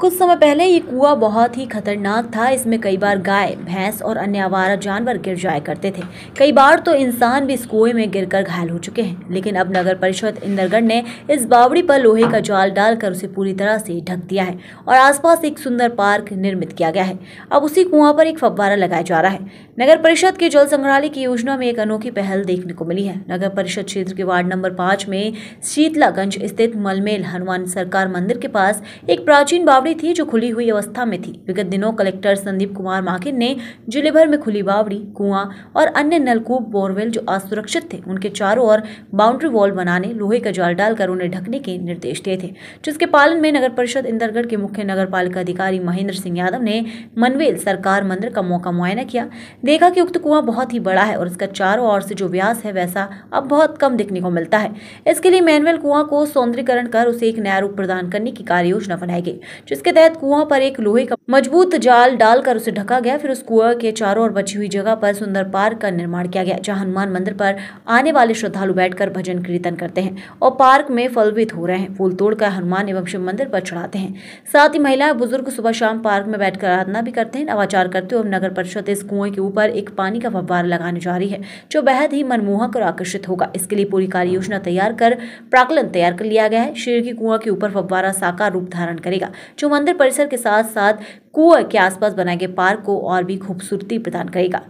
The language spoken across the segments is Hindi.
कुछ समय पहले ये कुआ बहुत ही खतरनाक था इसमें कई बार गाय भैंस और अन्य आवारा जानवर गिर जाया करते थे कई बार तो इंसान भी इस कुएं में गिरकर घायल हो चुके हैं लेकिन अब नगर परिषद इंदरगढ़ ने इस बावड़ी पर लोहे का जाल डालकर उसे पूरी तरह से ढक दिया है और आसपास एक सुंदर पार्क निर्मित किया गया है अब उसी कुआं पर एक फव्वारा लगाया जा रहा है नगर परिषद के जल संग्रहालय की योजना में एक अनोखी पहल देखने को मिली है नगर परिषद क्षेत्र के वार्ड नंबर पाँच में शीतलागंज स्थित मलमेल हनुमान सरकार मंदिर के पास एक प्राचीन बावड़ी थी जो खुली हुई अवस्था में थी विगत दिनों कलेक्टर संदीप कुमार माकिन ने जिले भर में खुली बावड़ी कुआं और अन्य नलकूप बोरवेल जो असुरक्षित थे उनके चारों ओर बाउंड्री वॉल बनाने लोहे का जाल डालकर उन्हें ढकने के निर्देश दिए थे जिसके पालन में नगर परिषद इंदरगढ़ के मुख्य नगर अधिकारी महेंद्र सिंह यादव ने मनवेल सरकार मंदिर का मौका मुआयना किया देखा कि उक्त कुआं बहुत ही बड़ा है और इसका चारों ओर से जो व्यास है वैसा अब बहुत कम दिखने को मिलता है इसके लिए मैनुअल कुआं को सौंदर्यकरण कर उसे एक नया रूप प्रदान करने की कार्य योजना बनाई गई जिसके तहत कुआं पर एक लोहे का मजबूत जाल डालकर उसे ढका गया फिर उस कुआं के चारों ओर बची हुई जगह पर सुंदर पार्क का निर्माण किया गया जहाँ हनुमान मंदिर पर आने वाले श्रद्धालु बैठकर भजन कीर्तन करते हैं और पार्क में फलवित हो रहे हैं फूल तोड़कर हनुमान एवं शिव मंदिर पर चढ़ाते हैं साथ ही महिलाएं बुजुर्ग सुबह शाम पार्क में बैठकर आराधना भी करते हैं नवाचार करते हुए नगर परिषद इस कुएं के ऊपर एक पानी का फव्वारा लगाने जा रही है जो बेहद ही मनमोहक और आकर्षित होगा इसके लिए पूरी कार्य योजना तैयार कर प्राकलन तैयार कर लिया गया है शेर की कुआं के ऊपर फव्वारा साकार रूप धारण करेगा मंदिर परिसर के साथ साथ कुआ के आसपास बनाए गए पार्क को और भी खूबसूरती प्रदान करेगा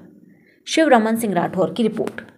शिवरमन सिंह राठौर की रिपोर्ट